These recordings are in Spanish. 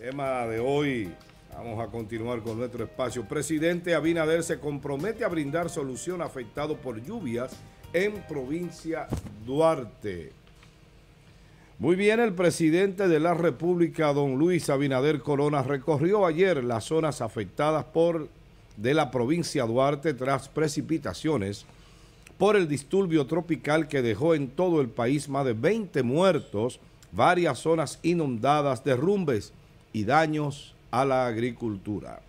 Tema de hoy, vamos a continuar con nuestro espacio. Presidente Abinader se compromete a brindar solución afectado por lluvias en provincia Duarte. Muy bien, el presidente de la República, don Luis Abinader Corona, recorrió ayer las zonas afectadas por de la provincia Duarte tras precipitaciones por el disturbio tropical que dejó en todo el país más de 20 muertos, varias zonas inundadas, derrumbes y daños a la agricultura.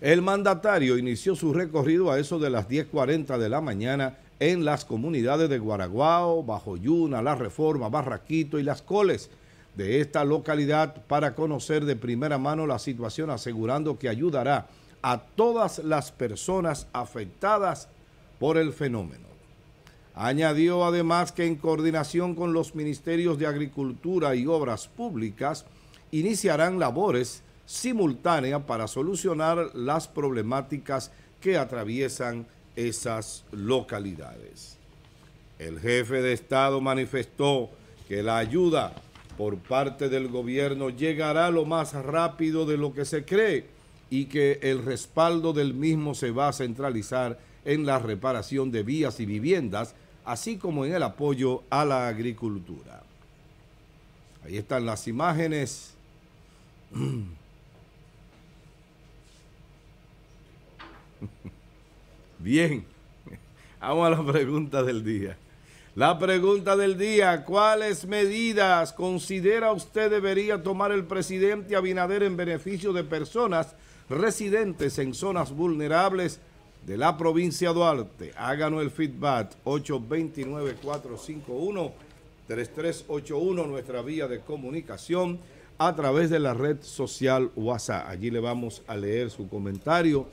El mandatario inició su recorrido a eso de las 10.40 de la mañana en las comunidades de Guaraguao, Bajo Yuna, La Reforma, Barraquito y Las Coles de esta localidad para conocer de primera mano la situación, asegurando que ayudará a todas las personas afectadas por el fenómeno. Añadió además que en coordinación con los ministerios de Agricultura y Obras Públicas, iniciarán labores simultáneas para solucionar las problemáticas que atraviesan esas localidades. El jefe de Estado manifestó que la ayuda por parte del gobierno llegará lo más rápido de lo que se cree y que el respaldo del mismo se va a centralizar en la reparación de vías y viviendas, así como en el apoyo a la agricultura. Ahí están las imágenes Mm. Bien, vamos a la pregunta del día. La pregunta del día, ¿cuáles medidas considera usted debería tomar el presidente Abinader en beneficio de personas residentes en zonas vulnerables de la provincia de Duarte? Háganos el feedback 829-451-3381, nuestra vía de comunicación a través de la red social WhatsApp. Allí le vamos a leer su comentario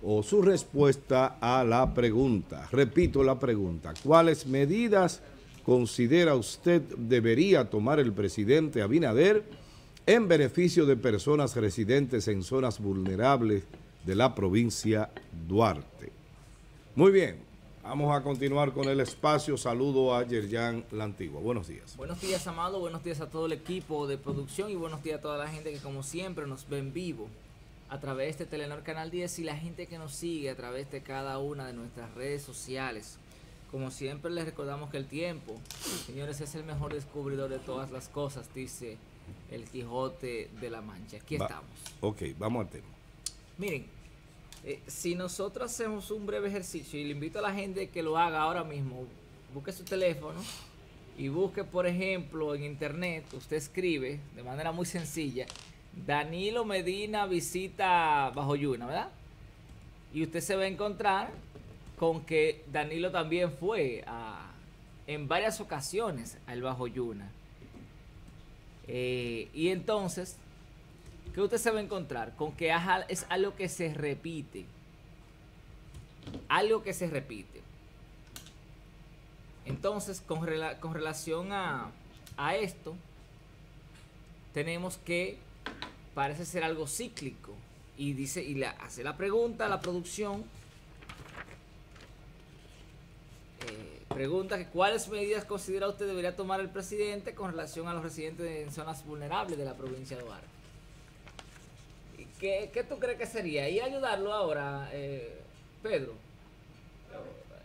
o su respuesta a la pregunta. Repito la pregunta. ¿Cuáles medidas considera usted debería tomar el presidente Abinader en beneficio de personas residentes en zonas vulnerables de la provincia Duarte? Muy bien. Vamos a continuar con el espacio. Saludo a Yerjan La Antigua. Buenos días. Buenos días, Amado. Buenos días a todo el equipo de producción y buenos días a toda la gente que, como siempre, nos ven en vivo a través de este Telenor Canal 10 y la gente que nos sigue a través de cada una de nuestras redes sociales. Como siempre, les recordamos que el tiempo, señores, es el mejor descubridor de todas las cosas, dice el Quijote de la Mancha. Aquí estamos. Ok, vamos al tema. Miren, eh, si nosotros hacemos un breve ejercicio, y le invito a la gente que lo haga ahora mismo, busque su teléfono y busque, por ejemplo, en internet, usted escribe de manera muy sencilla, Danilo Medina visita Bajo Yuna, ¿verdad? Y usted se va a encontrar con que Danilo también fue en varias ocasiones al Bajo Yuna. Eh, y entonces Qué usted se va a encontrar con que es algo que se repite. Algo que se repite. Entonces, con, relación a, esto, tenemos que parece ser algo cíclico. Y dice, y le hace la pregunta a la producción. Eh, pregunta que cuáles medidas considera usted debería tomar el presidente con relación a los residentes en zonas vulnerables de la provincia de Duarte. ¿Qué, tú crees que sería? ¿Y ayudarlo ahora, eh, Pedro?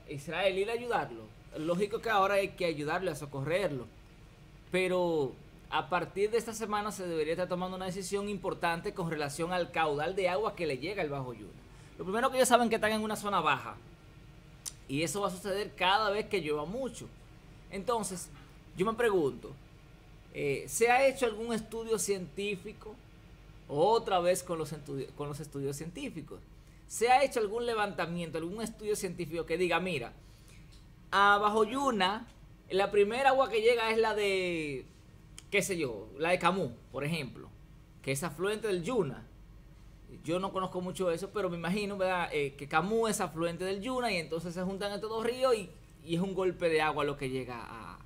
Israel, ir a ayudarlo. Lógico que ahora hay que ayudarle a socorrerlo. Pero a partir de esta semana se debería estar tomando una decisión importante con relación al caudal de agua que le llega al Bajo Yuna. Lo primero que ellos saben que están en una zona baja. Y eso va a suceder cada vez que llueva mucho. Entonces, yo me pregunto, eh, ¿se ha hecho algún estudio científico otra vez con los, con los estudios científicos. ¿Se ha hecho algún levantamiento, algún estudio científico que diga, mira, abajo Bajo Yuna, la primera agua que llega es la de, qué sé yo, la de Camus, por ejemplo, que es afluente del Yuna? Yo no conozco mucho eso, pero me imagino, eh, que Camus es afluente del Yuna y entonces se juntan estos dos ríos y, es un golpe de agua lo que llega a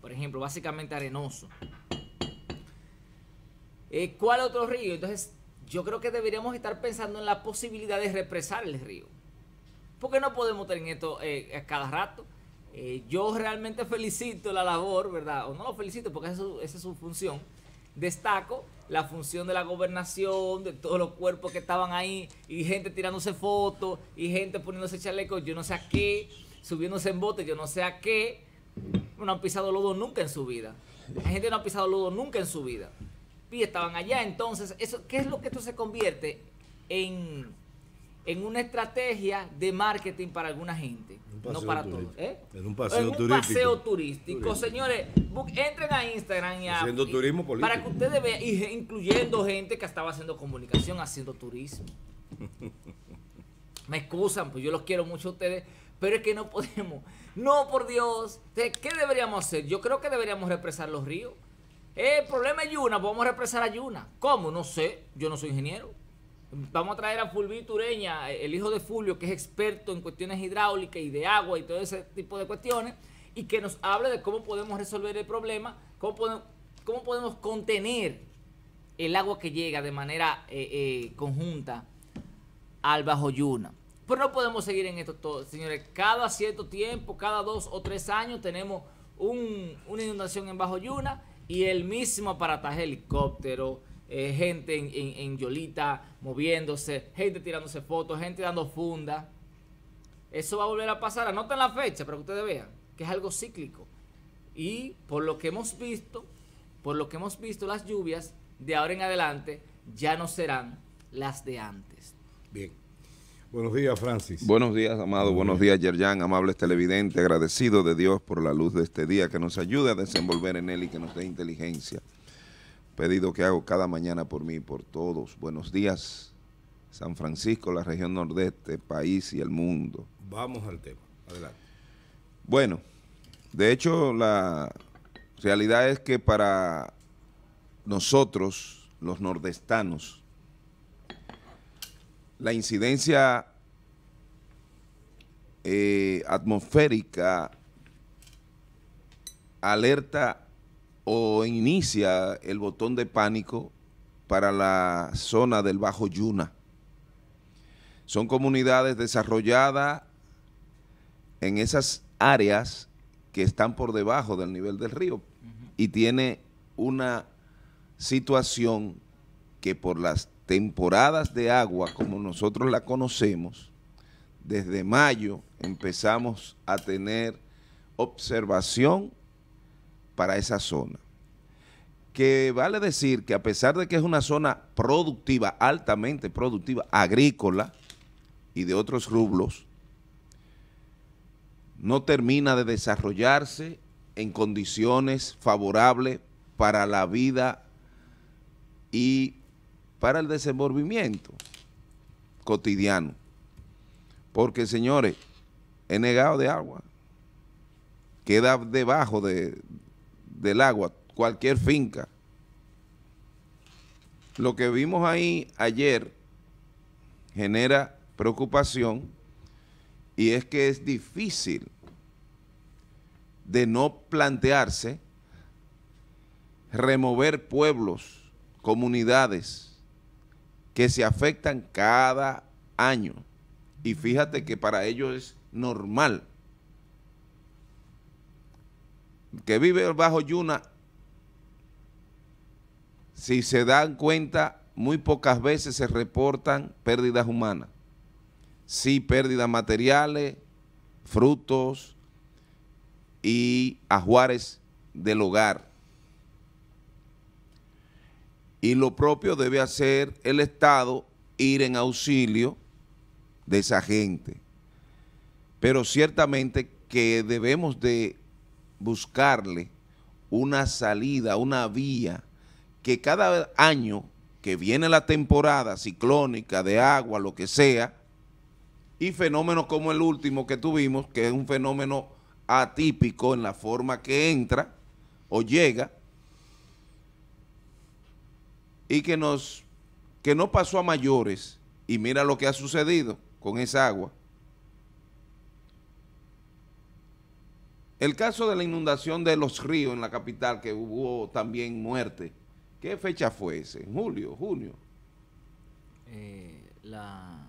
por ejemplo, básicamente arenoso. Eh, ¿Cuál otro río? Entonces, yo creo que deberíamos estar pensando en la posibilidad de represar el río. Porque no podemos tener esto eh, a cada rato. Eh, yo realmente felicito la labor, ¿verdad? O no lo felicito porque esa es, su, es su función. Destaco la función de la gobernación, de todos los cuerpos que estaban ahí, y gente tirándose fotos, y gente poniéndose chalecos, yo no sé a qué, subiéndose en bote, yo no sé a qué. No han pisado lodo nunca en su vida. La gente no ha pisado lodo nunca en su vida estaban allá. Entonces, eso, ¿qué es lo que esto se convierte en, en una estrategia de marketing para alguna gente? No para todos. ¿eh? un paseo turístico. Señores, entren a Instagram y Haciendo turismo político. Para que ustedes vean, incluyendo gente que estaba haciendo comunicación, haciendo turismo. Me excusan, pues yo los quiero mucho a ustedes pero es que no podemos. No, por Dios. ¿Qué deberíamos hacer? Yo creo que deberíamos represar los ríos. El problema es Yuna, podemos pues represar a Yuna. ¿Cómo? No sé, yo no soy ingeniero. Vamos a traer a Fulvio Tureña el hijo de Fulvio, que es experto en cuestiones hidráulicas y de agua y todo ese tipo de cuestiones, y que nos hable de cómo podemos resolver el problema, cómo podemos, cómo podemos contener el agua que llega de manera eh, eh, conjunta al Bajo Yuna. Pero no podemos seguir en esto todo, señores. Cada cierto tiempo, cada dos o tres años, tenemos una inundación en Bajo Yuna y el mismo aparataje helicóptero, eh, gente en, Yolita moviéndose, gente tirándose fotos, gente dando funda. Eso va a volver a pasar. Anoten la fecha para que ustedes vean que es algo cíclico. Y por lo que hemos visto, por lo que hemos visto, las lluvias de ahora en adelante ya no serán las de antes. Bien. Buenos días, Francis. Buenos días, amado. Buenos días, Yerjan, amables televidentes. Agradecido de Dios por la luz de este día que nos ayude a desenvolver en él y que nos dé inteligencia. Pedido que hago cada mañana por mí y por todos. Buenos días, San Francisco, la región nordeste, país y el mundo. Vamos al tema. Adelante. Bueno, de hecho, la realidad es que para nosotros, los nordestanos, la incidencia eh, atmosférica alerta o inicia el botón de pánico para la zona del Bajo Yuna. Son comunidades desarrolladas en esas áreas que están por debajo del nivel del río y tiene una situación que por las temporadas de agua como nosotros la conocemos, desde mayo empezamos a tener observación para esa zona. Que vale decir que a pesar de que es una zona productiva, altamente productiva, agrícola y de otros rublos, no termina de desarrollarse en condiciones favorables para la vida y para el desenvolvimiento cotidiano. Porque, señores, he negado de agua. Queda debajo de, del agua cualquier finca. Lo que vimos ahí ayer genera preocupación y es que es difícil de no plantearse remover pueblos, comunidades, que se afectan cada año. Y fíjate que para ellos es normal. Que vive bajo Yuna, si se dan cuenta, muy pocas veces se reportan pérdidas humanas. Sí, pérdidas materiales, frutos y ajuares del hogar. Y lo propio debe hacer el Estado, ir en auxilio de esa gente. Pero ciertamente que debemos de buscarle una salida, una vía, que cada año que viene la temporada ciclónica, de agua, lo que sea, y fenómenos como el último que tuvimos, que es un fenómeno atípico en la forma que entra o llega, y que, nos, que no pasó a mayores y mira lo que ha sucedido con esa agua. El caso de la inundación de los ríos en la capital, que hubo también muerte, ¿qué fecha fue ese? ¿En julio, junio? Eh, la...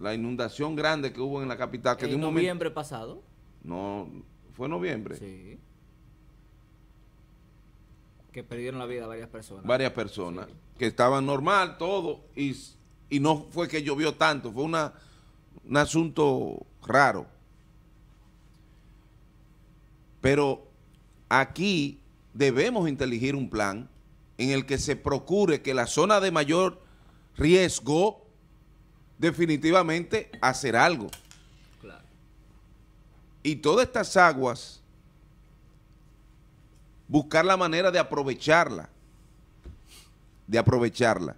la... inundación grande que hubo en la capital. Que de noviembre pasado? No, ¿fue noviembre? Sí que perdieron la vida varias personas. Varias personas, que estaban normal, todo, y, no fue que llovió tanto, fue un asunto raro. Pero aquí debemos inteligir un plan en el que se procure que la zona de mayor riesgo definitivamente hacer algo. Claro. Y todas estas aguas buscar la manera de aprovecharla, de aprovecharla.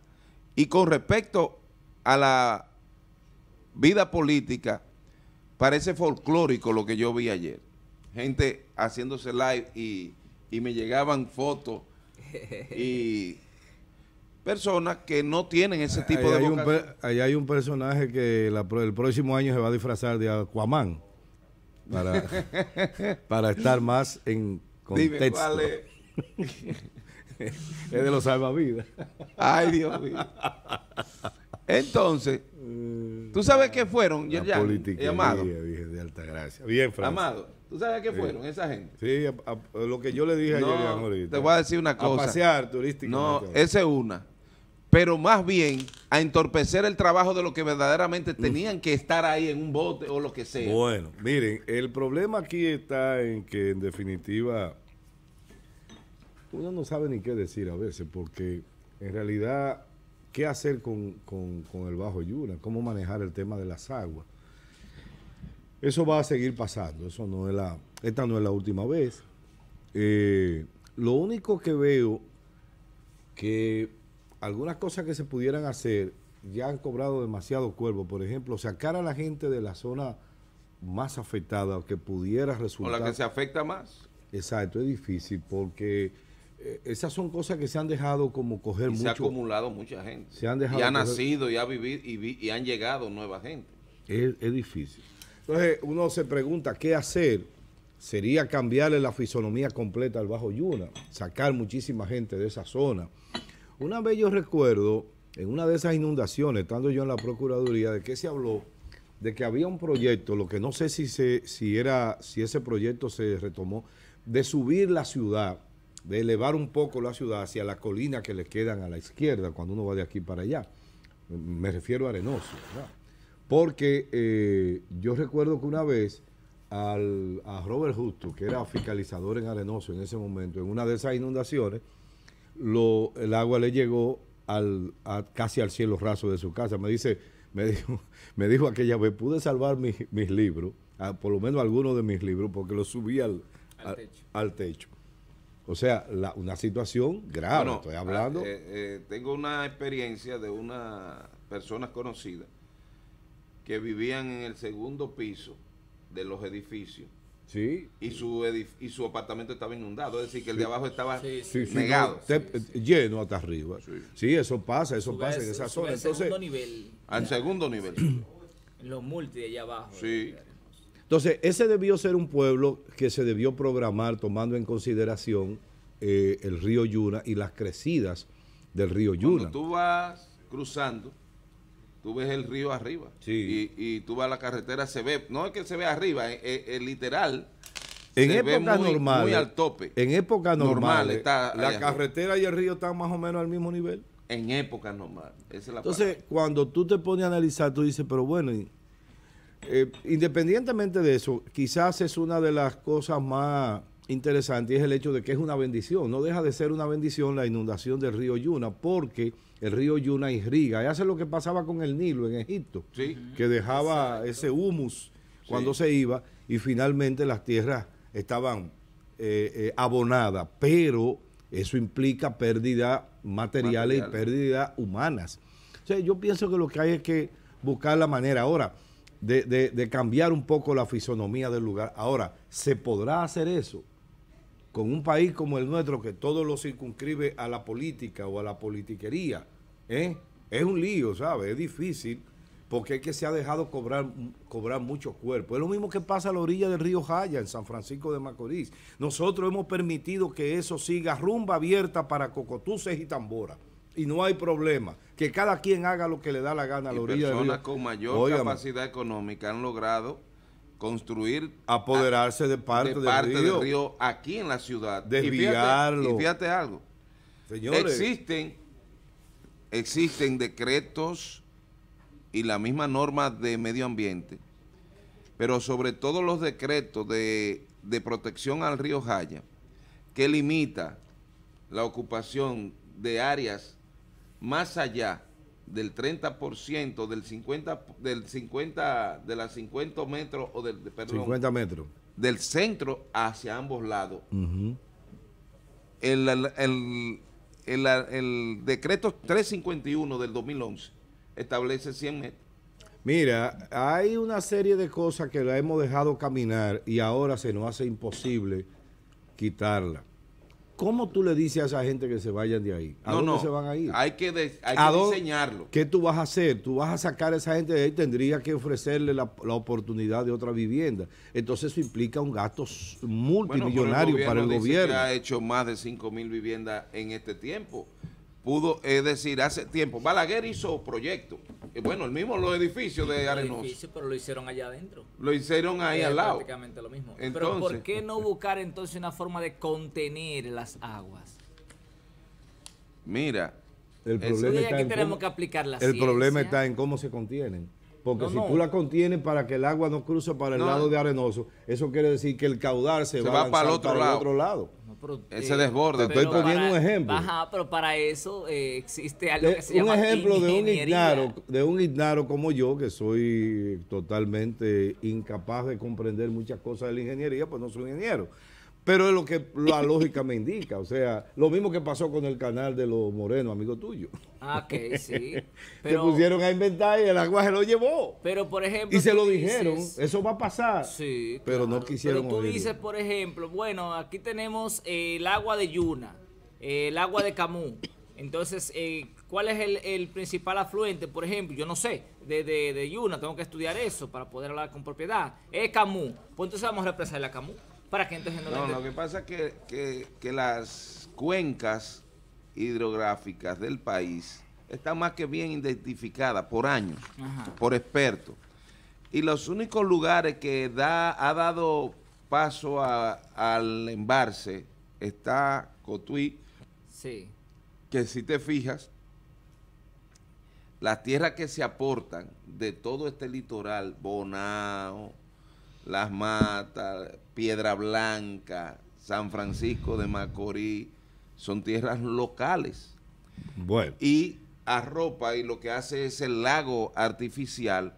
Y con respecto a la vida política, parece folclórico lo que yo vi ayer. Gente haciéndose live y, me llegaban fotos y personas que no tienen ese tipo de hay hay un personaje que el próximo año se va a disfrazar de Aquaman para estar más en Dime cuál es. es de los salvavidas. Ay, Dios mío. Entonces, mm. ¿tú sabes qué fueron? La ya, Amado. de alta gracia. Bien, Francis. Amado, ¿tú sabes qué fueron esa gente? Sí, lo que yo le dije a ayer, ahorita. Te voy a decir una cosa. A pasear turísticamente. No, esa es una pero más bien a entorpecer el trabajo de los que verdaderamente tenían que estar ahí en un bote o lo que sea. Bueno, miren, el problema aquí está en que en definitiva uno no sabe ni qué decir a veces, porque en realidad, ¿qué hacer con, el Bajo Yura? ¿Cómo manejar el tema de las aguas? Eso va a seguir pasando, eso no es la, esta no es la última vez. Eh, lo único que veo que algunas cosas que se pudieran hacer ya han cobrado demasiado cuervo. Por ejemplo, sacar a la gente de la zona más afectada que pudiera resultar. O la que se afecta más. Exacto, es difícil porque eh, esas son cosas que se han dejado como coger mucho. Se ha acumulado mucha gente. Se han dejado y ha nacido y ha vivido y, han llegado nueva gente. Es, es difícil. Entonces uno se pregunta qué hacer. Sería cambiarle la fisonomía completa al Bajo Yuna, sacar muchísima gente de esa zona. Una vez yo recuerdo, en una de esas inundaciones, estando yo en la Procuraduría, de que se habló de que había un proyecto, lo que no sé si, si, era, si ese proyecto se retomó, de subir la ciudad, de elevar un poco la ciudad hacia la colina que le quedan a la izquierda cuando uno va de aquí para allá. Me refiero a Arenoso, ¿verdad? Porque eh, yo recuerdo que una vez a Robert Justo, que era fiscalizador en Arenoso en ese momento, en una de esas inundaciones, el agua le llegó al, a, casi al cielo raso de su casa. Me dice, me dijo, me dijo aquella vez, pude salvar mis libros, por lo menos algunos de mis libros, porque los subí al, al, techo. O sea, una situación grave, estoy ah, hablando. Eh, eh, tengo una experiencia de una personas conocida que vivían en el segundo piso de los edificios Sí. Y su, y su apartamento estaba inundado, es decir, que el de abajo estaba lleno hasta arriba. Sí, eso pasa, eso pasa en esa zona. Al segundo nivel. Al segundo nivel. Los multi allá abajo. Entonces, ese debió ser un pueblo que se debió programar tomando en consideración eh, el río Yuna y las crecidas del río Yuna. Cuando tú vas cruzando, tú ves el río arriba. Sí. Y, y, tú vas a la carretera, se ve, no es que se ve arriba, es, literal. En época normal Muy al tope. En época Normal, eh, la carretera y el río están más o menos al mismo nivel. En época normal Esa es la Entonces, cuando tú te pones a analizar, tú dices, pero bueno, eh, independientemente de eso, quizás es una de las cosas más interesantes es el hecho de que es una bendición. No deja de ser una bendición la inundación del río Yuna, porque el río Yuna Riga, Y hace lo que pasaba con el Nilo en Egipto, sí. que dejaba ese humus cuando se iba y finalmente las tierras estaban eh, eh, abonadas, pero eso implica pérdidas materiales y pérdidas humanas. O yo pienso que lo que hay es que buscar la manera ahora de, de cambiar un poco la fisonomía del lugar. Ahora, ¿se podrá hacer eso? con un país como el nuestro que todo lo circunscribe a la política o a la politiquería, ¿eh? es un lío, ¿sabes? Es difícil porque es que se ha dejado cobrar, cobrar muchos cuerpos. Es lo mismo que pasa a la orilla del río Jaya, en San Francisco de Macorís. Nosotros hemos permitido que eso siga rumba abierta para cocotuces y tambora. Y no hay problema. Que cada quien haga lo que le da la gana a la orilla del río. Personas con mayor capacidad económica han logrado construir apoderarse de parte, del, río, aquí en la ciudad desviarlo fíjate, algo existen existen decretos y la misma norma de medio ambiente pero sobre todo los decretos de, de protección al río Jaya que limita la ocupación de áreas más allá del 30%, del 50, del 50, de las 50 metros, o del, perdón, 50 metros. Del centro hacia ambos lados. el, el, decreto 351 del 2011 establece 100 metros. Mira, hay una serie de cosas que la hemos dejado caminar y ahora se nos hace imposible quitarla. ¿Cómo tú le dices a esa gente que se vayan de ahí? ¿A no, no. se van a ir? Hay que, enseñarlo. ¿Qué tú vas a hacer? Tú vas a sacar a esa gente de ahí, tendría que ofrecerle la, oportunidad de otra vivienda. Entonces eso implica un gasto multimillonario para el para el dice gobierno. ha hecho más de 5 mil viviendas en este tiempo. Pudo, es decir, hace tiempo. Balaguer hizo proyectos eh, bueno, el mismo los edificios de Arenoso. pero lo hicieron allá adentro. Lo hicieron ahí al lado. Prácticamente lo mismo. pero ¿por qué no buscar entonces una forma de contener las aguas? Mira, el problema El problema está en cómo se contienen. Porque si tú la contienes para que el agua no cruce para el lado de Arenoso, eso quiere decir que el caudal se, va, a para, el otro, para lado. el otro lado. Ese eh, desborde. estoy poniendo un ejemplo. Ajá, pero para eso eh, existe algo eh, que se un llama Un ejemplo de de un ignaro como yo, que soy totalmente incapaz de comprender muchas cosas de la ingeniería, pues no soy ingeniero. Pero es lo que la lógica me indica. O sea, lo mismo que pasó con el canal de los morenos, amigo tuyo. Ah, que sí. se pusieron a inventar y el agua se lo llevó. Pero, por ejemplo. Y se lo dijeron, eso va a pasar. Sí. Pero no quisieron. Pero tú dices, por ejemplo, bueno, aquí tenemos eh, el agua de Yuna, eh, el agua de Camus. Entonces, eh, ¿cuál es el, principal afluente? Por ejemplo, yo no sé, de, de, Yuna, tengo que estudiar eso para poder hablar con propiedad. Es Camus. Pues entonces vamos a reemplazar la Camus para que no, lo que pasa es que, las cuencas hidrográficas del país están más que bien identificadas por años, por expertos. Y los únicos lugares que da, ha dado paso al embarse está Cotuí, sí. que si te fijas, las tierras que se aportan de todo este litoral, Bonao, las Matas, Piedra Blanca, San Francisco de Macorís, son tierras locales. Bueno. Y arropa y lo que hace es el lago artificial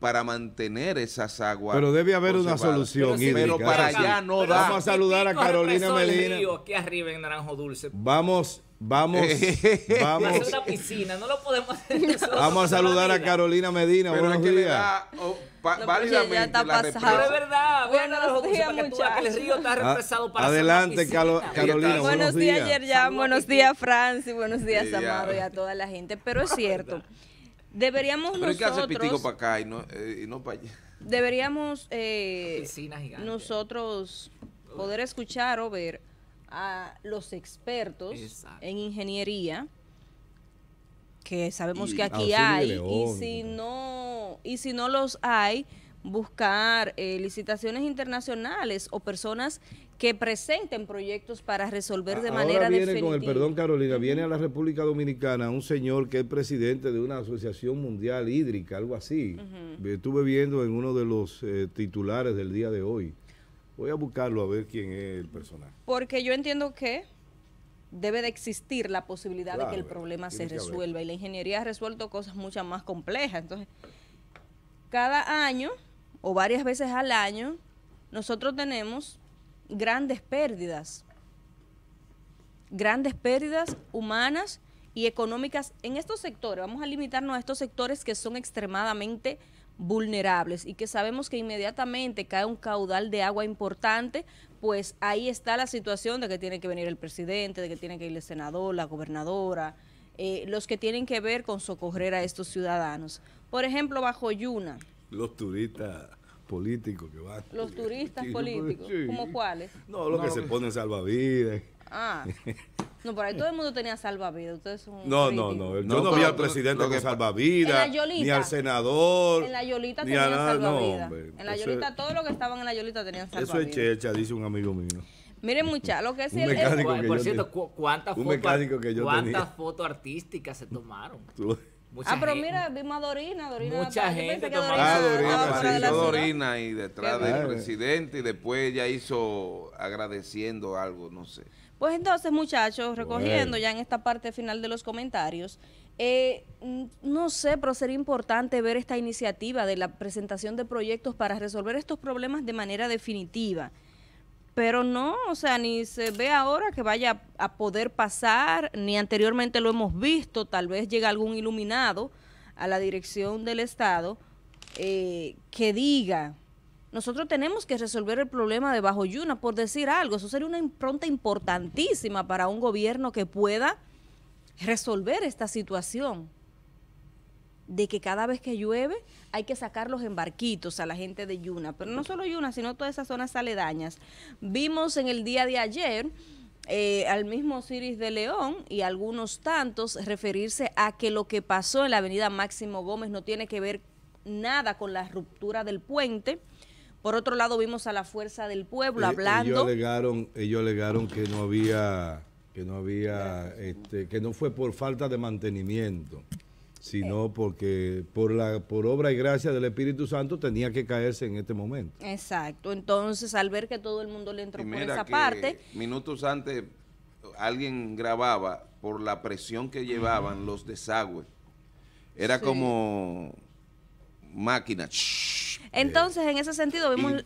para mantener esas aguas. Pero debe haber una solución. Pero, para allá no da. Vamos a saludar a Carolina Melina. arriba en Naranjo Dulce. Vamos Vamos, vamos. Es una piscina, no lo podemos hacer Vamos a saludar a Carolina Medina. Pero buenos días. no, oh, válidamente ya está la represa. De verdad, bueno, buenos días, muchachos. El río está represado para ah, Adelante, Carolina. Buenos, buenos días, Yerjan. Buenos días, Francis. Buenos días, sí, Amado, y a toda la gente. Pero es cierto, deberíamos Pero nosotros. Pero que hace pitico para acá y no, eh, y no para allá. Deberíamos eh, nosotros poder escuchar o ver a los expertos en ingeniería, que sabemos que aquí hay, y si no, y si no los hay, buscar eh, licitaciones internacionales o personas que presenten proyectos para resolver de manera viene con el perdón Carolina, viene a la República Dominicana un señor que es presidente de una asociación mundial hídrica, algo así. Estuve viendo en uno de los eh, titulares del día de hoy. Voy a buscarlo a ver quién es el personaje. Porque yo entiendo que debe de existir la posibilidad de que el problema se resuelva y la ingeniería ha resuelto cosas muchas más complejas. Entonces, cada año o varias veces al año nosotros tenemos grandes pérdidas, grandes pérdidas humanas y económicas en estos sectores. Vamos a limitarnos a estos sectores que son extremadamente vulnerables y que sabemos que inmediatamente cae un caudal de agua importante, pues ahí está la situación de que tiene que venir el presidente, de que tiene que ir el senador, la gobernadora, eh, los que tienen que ver con socorrer a estos ciudadanos. Por ejemplo, bajo Yuna. Los turistas políticos que van. Los turistas políticos, ¿Cómo ¿como cuáles? No, los que se ponen salvavidas. Ah. No, por ahí todo el mundo tenía salvavidas. Ustedes son no, no, no, Yo no, vi al presidente con salvavidas, ni al senador. En la Yolita tenían salvavidas. No, en la Yolita, todos los que estaban en la Yolita tenían salvavidas. Eso es checha, dice un amigo mío. Miren muchachos, lo que es un Por cierto, ¿cuántas fotos artísticas se tomaron? ah, pero mira, vimos a Dorina. Dorina mucha gente que Dorina, ah, Dorina, Dorina y detrás del presidente y después ya hizo agradeciendo algo, no sé. Pues entonces, muchachos, recogiendo ya en esta parte final de los comentarios, eh, no sé, pero sería importante ver esta iniciativa de la presentación de proyectos para resolver estos problemas de manera definitiva pero no, o sea, ni se ve ahora que vaya a poder pasar, ni anteriormente lo hemos visto, tal vez llega algún iluminado a la dirección del Estado eh, que diga, nosotros tenemos que resolver el problema de Bajo Yuna, por decir algo, eso sería una impronta importantísima para un gobierno que pueda resolver esta situación de que cada vez que llueve hay que sacar los embarquitos a la gente de Yuna, pero no solo Yuna, sino todas esas zonas aledañas. Vimos en el día de ayer eh, al mismo Ciris de León y algunos tantos referirse a que lo que pasó en la avenida Máximo Gómez no tiene que ver nada con la ruptura del puente. Por otro lado, vimos a la fuerza del pueblo eh, hablando. Ellos alegaron, ellos alegaron que no había, que no había, este, que no fue por falta de mantenimiento sino porque por la por obra y gracia del Espíritu Santo tenía que caerse en este momento. Exacto. Entonces, al ver que todo el mundo le entró por esa parte, minutos antes alguien grababa por la presión que llevaban los desagües. Era como máquina. Entonces, en ese sentido vimos...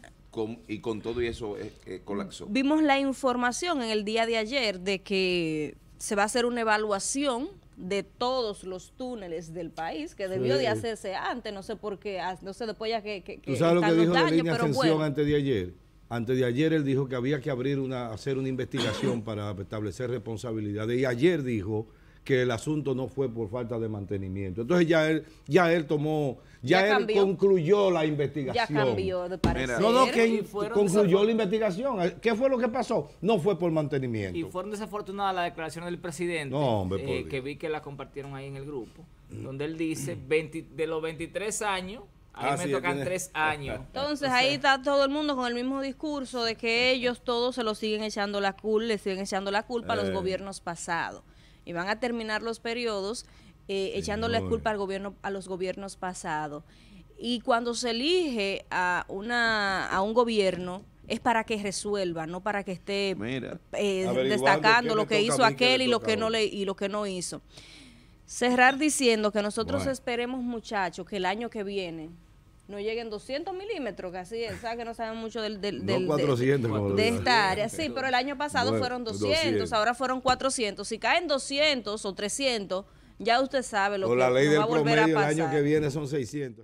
y, con, todo eso eh, eh, colapsó. Vimos la información en el día de ayer de que se va a hacer una evaluación de todos los túneles del país, que debió de hacerse antes, no sé por qué, ah, no sé después ya que... ¿Tú sabes lo que dijo línea antes de ayer? Antes de ayer él dijo que había que abrir una, hacer una investigación para establecer responsabilidades. Y ayer dijo que el asunto no fue por falta de mantenimiento. Entonces ya él, ya él tomó, ya, él concluyó la investigación. Ya cambió de parecer. No, no, que concluyó la investigación. ¿Qué fue lo que pasó? No fue por mantenimiento. Y fueron desafortunadas las declaraciones del presidente, eh, que vi que la compartieron ahí en el grupo, mm. donde él dice, mm. de los 23 años, a mí ah, me tocan tres años. Entonces ahí está todo el mundo con el mismo discurso de que ellos todos se lo siguen echando la culpa, le siguen echando la culpa a los eh. gobiernos pasados y van a terminar los periodos eh, echándole culpa al gobierno, a los gobiernos pasados. Y cuando se elige a, una, a un gobierno, es para que resuelva, no para que esté eh, destacando lo que hizo aquel y lo que no le y lo que no hizo. Cerrar diciendo que nosotros esperemos, muchachos, que el año que viene no lleguen 200 milímetros, que así es, Que no saben mucho del, del, 400, de, de, esta área. Sí, pero el año pasado fueron 200, ahora fueron 400. Si caen 200 o 300, ya usted sabe lo que la va a volver a pasar. El año que viene son 600.